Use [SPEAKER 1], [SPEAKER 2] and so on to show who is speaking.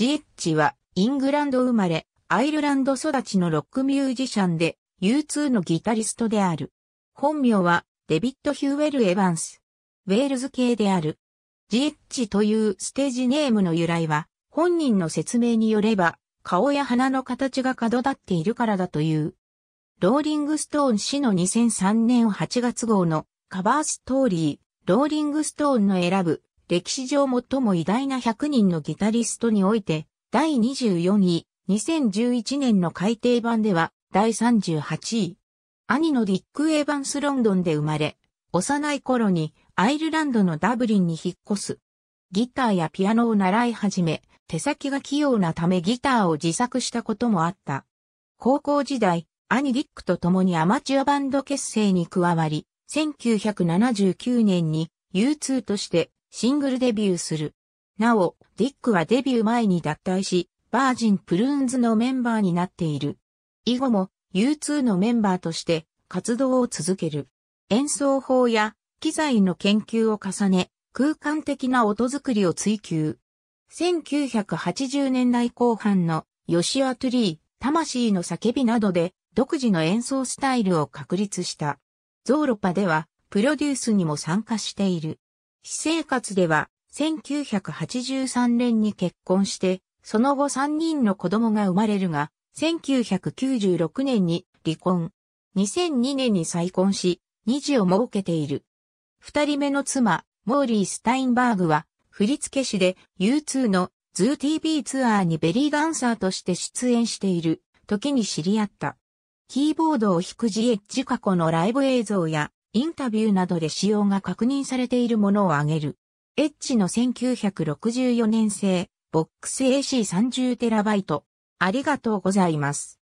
[SPEAKER 1] ジエッチはイングラ
[SPEAKER 2] ンド生まれ、アイルランド育ちのロックミュージシャンで U2 のギタリストである。本名はデビッド・ヒューエル・エヴァンス。ウェールズ系である。ジエッチというステージネームの由来は本人の説明によれば顔や鼻の形が角立っているからだという。ローリングストーン氏の2003年8月号のカバーストーリー、ローリングストーンの選ぶ歴史上最も偉大な100人のギタリストにおいて、第24位、2011年の改訂版では、第38位。兄のディック・エヴァンス・ロンドンで生まれ、幼い頃にアイルランドのダブリンに引っ越す。ギターやピアノを習い始め、手先が器用なためギターを自作したこともあった。高校時代、兄ディックと共にアマチュアバンド結成に加わり、1979年に U2 としてシングルデビューする。なお、ディックはデビュー前に脱退し、バージンプルーンズのメンバーになっている。以後も U2 のメンバーとして活動を続ける。演奏法や機材の研究を重ね、空間的な音作りを追求。1980年代後半のヨシア・トゥリー、魂の叫びなどで独自の演奏スタイルを確立した。ゾーロパではプロデュースにも参加している。私生活では、1983年に結婚して、その後3人の子供が生まれるが、1996年に離婚。2002年に再婚し、二児を設けている。二人目の妻、モーリー・スタインバーグは、振付師で U2 の z o t v ツアーにベリーダンサーとして出演している時に知り合った。キーボードを弾くジエッジ過去のライブ映像やインタビューなどで使用が確認されているものを挙げる。エッジの1964年製、ボックス AC30TB。
[SPEAKER 1] ありがとうございます。